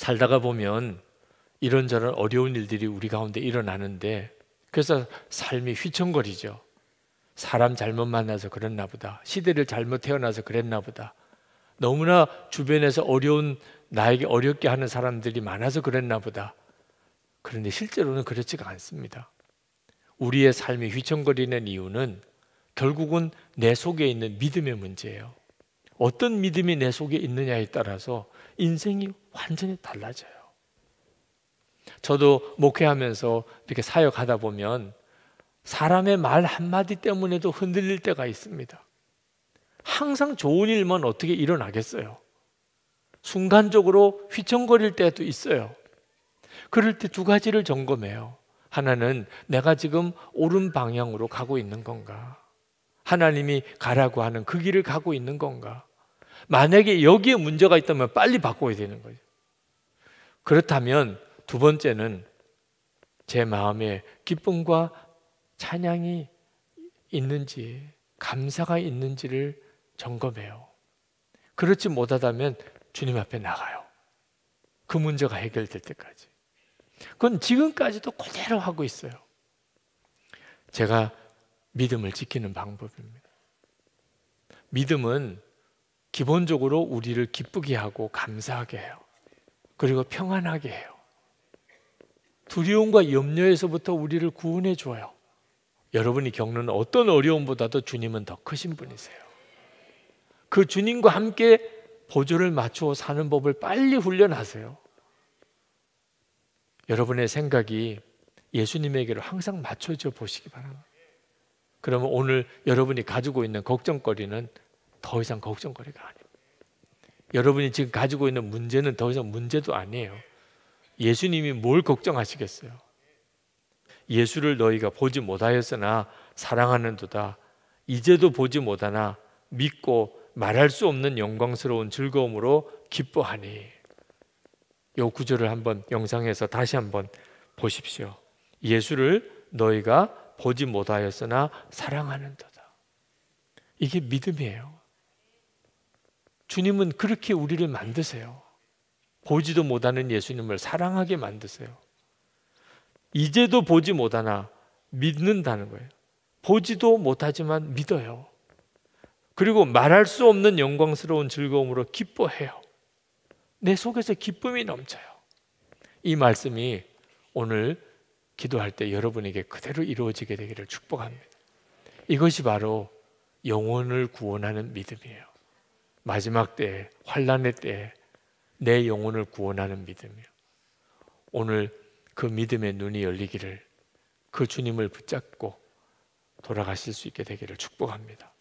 살다가 보면 이런저런 어려운 일들이 우리 가운데 일어나는데 그래서 삶이 휘청거리죠. 사람 잘못 만나서 그랬나 보다. 시대를 잘못 태어나서 그랬나 보다. 너무나 주변에서 어려운 나에게 어렵게 하는 사람들이 많아서 그랬나 보다. 그런데 실제로는 그렇지가 않습니다. 우리의 삶이 휘청거리는 이유는 결국은 내 속에 있는 믿음의 문제예요. 어떤 믿음이 내 속에 있느냐에 따라서 인생이 완전히 달라져요. 저도 목회하면서 이렇게 사역하다 보면 사람의 말 한마디 때문에도 흔들릴 때가 있습니다. 항상 좋은 일만 어떻게 일어나겠어요? 순간적으로 휘청거릴 때도 있어요. 그럴 때 두 가지를 점검해요. 하나는 내가 지금 옳은 방향으로 가고 있는 건가? 하나님이 가라고 하는 그 길을 가고 있는 건가? 만약에 여기에 문제가 있다면 빨리 바꿔야 되는 거예요. 그렇다면 두 번째는 제 마음에 기쁨과 찬양이 있는지, 감사가 있는지를 점검해요. 그렇지 못하다면 주님 앞에 나가요. 그 문제가 해결될 때까지. 그건 지금까지도 그대로 하고 있어요. 제가 믿음을 지키는 방법입니다. 믿음은 기본적으로 우리를 기쁘게 하고 감사하게 해요. 그리고 평안하게 해요. 두려움과 염려에서부터 우리를 구원해 줘요. 여러분이 겪는 어떤 어려움보다도 주님은 더 크신 분이세요. 그 주님과 함께 보조를 맞추어 사는 법을 빨리 훈련하세요. 여러분의 생각이 예수님에게로 항상 맞춰져 보시기 바랍니다. 그러면 오늘 여러분이 가지고 있는 걱정거리는 더 이상 걱정거리가 아닙니다. 여러분이 지금 가지고 있는 문제는 더 이상 문제도 아니에요. 예수님이 뭘 걱정하시겠어요? 예수를 너희가 보지 못하였으나 사랑하는도다. 이제도 보지 못하나 믿고 말할 수 없는 영광스러운 즐거움으로 기뻐하니. 요 구절을 한번 영상에서 다시 한번 보십시오. 예수를 너희가 보지 못하였으나 사랑하는도다. 이게 믿음이에요. 주님은 그렇게 우리를 만드세요. 보지도 못하는 예수님을 사랑하게 만드세요. 이제도 보지 못하나 믿는다는 거예요. 보지도 못하지만 믿어요. 그리고 말할 수 없는 영광스러운 즐거움으로 기뻐해요. 내 속에서 기쁨이 넘쳐요. 이 말씀이 오늘 기도할 때 여러분에게 그대로 이루어지게 되기를 축복합니다. 이것이 바로 영혼을 구원하는 믿음이에요. 마지막 때 환란의 때내 영혼을 구원하는 믿음이요. 오늘 그 믿음의 눈이 열리기를 그 주님을 붙잡고 돌아가실 수 있게 되기를 축복합니다.